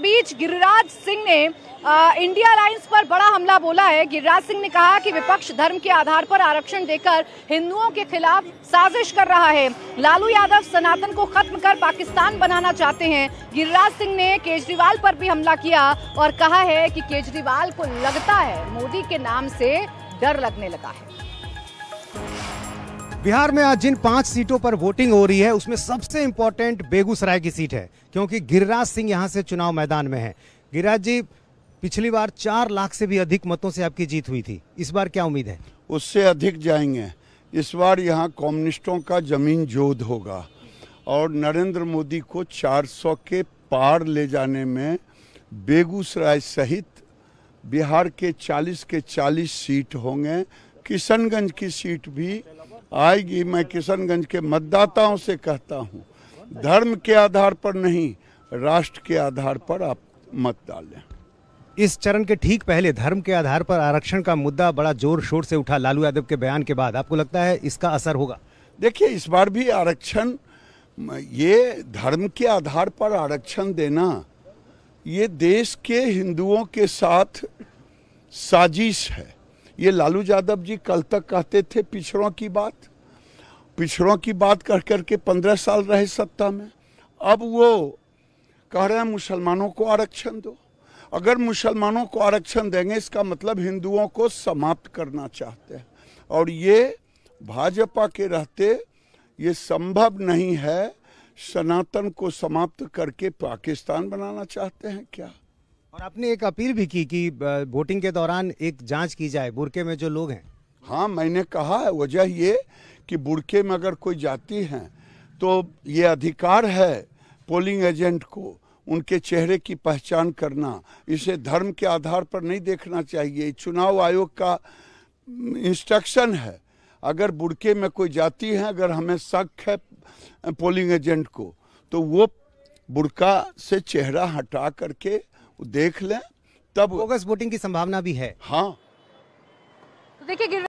बीच गिरिराज सिंह ने आ, India lines पर बड़ा हमला बोला है गिरिराज सिंह ने कहा कि विपक्ष धर्म के आधार पर आरक्षण देकर हिंदुओं के खिलाफ साजिश कर रहा है लालू यादव सनातन को खत्म कर पाकिस्तान बनाना चाहते हैं गिरिराज सिंह ने केजरीवाल पर भी हमला किया और कहा है कि केजरीवाल को लगता है मोदी के नाम से डर लगने लगा है बिहार में आज जिन पांच सीटों पर वोटिंग हो रही है उसमें सबसे इम्पोर्टेंट बेगूसराय की सीट है क्योंकि गिरिराज सिंह यहाँ से चुनाव मैदान में है गिरिराज जी पिछली बार चार लाख से भी अधिक मतों से आपकी जीत हुई थी इस बार क्या उम्मीद है उससे अधिक जाएंगे इस बार यहाँ कम्युनिस्टों का जमीन जोध होगा और नरेंद्र मोदी को 400 के पार ले जाने में बेगूसराय सहित बिहार के 40 के 40 सीट होंगे किशनगंज की सीट भी आएगी मैं किशनगंज के मतदाताओं से कहता हूँ धर्म के आधार पर नहीं राष्ट्र के आधार पर आप मत डालें इस चरण के ठीक पहले धर्म के आधार पर आरक्षण का मुद्दा बड़ा जोर शोर से उठा लालू यादव के बयान के बाद आपको लगता है इसका असर होगा देखिए इस बार भी आरक्षण ये धर्म के आधार पर आरक्षण देना ये देश के हिंदुओं के साथ साजिश है ये लालू यादव जी कल तक कहते थे पिछड़ों की बात पिछड़ों की बात कर करके पंद्रह साल रहे सत्ता में अब वो कह रहे हैं मुसलमानों को आरक्षण दो अगर मुसलमानों को आरक्षण देंगे इसका मतलब हिंदुओं को समाप्त करना चाहते हैं और ये भाजपा के रहते ये संभव नहीं है सनातन को समाप्त करके पाकिस्तान बनाना चाहते हैं क्या और आपने एक अपील भी की कि वोटिंग के दौरान एक जांच की जाए बुरके में जो लोग हैं हाँ मैंने कहा वजह ये कि बुरके में अगर कोई जाती है तो ये अधिकार है पोलिंग एजेंट को उनके चेहरे की पहचान करना इसे धर्म के आधार पर नहीं देखना चाहिए चुनाव आयोग का इंस्ट्रक्शन है अगर बुड़के में कोई जाती है अगर हमें शक है पोलिंग एजेंट को तो वो बुड़का से चेहरा हटा करके देख लें तब बोगस वोटिंग की संभावना भी है हाँ तो देखिए